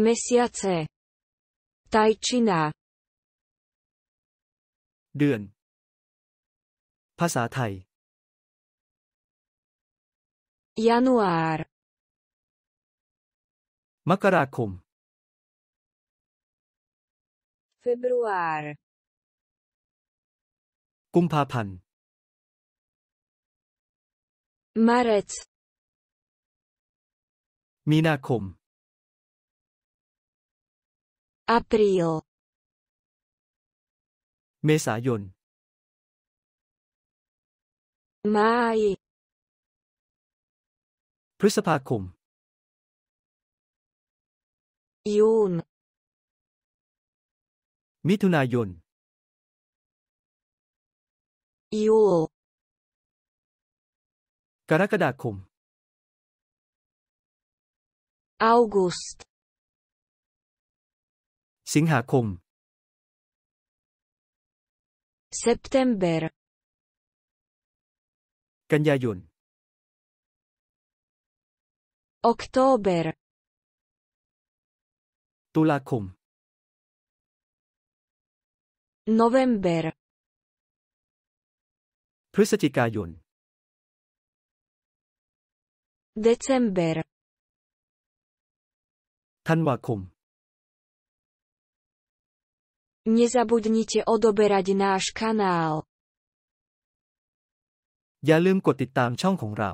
Mesiace. Tajčina. เดือน ภาษาไทย Januar. มกราคม Februar. กุมภาพันธ์ Marec. มีนาคม April เมษายน Mai พฤษภาคม Jun มิถุนายน j u l กรกฎาคม August สิงหาคม September กันยายน Oktober ตุลาคม November พฤศจิกายน December ธันวาคม Nezabudnite odoberať náš kanál. อย่าลืมกดติดตามช่องของเรา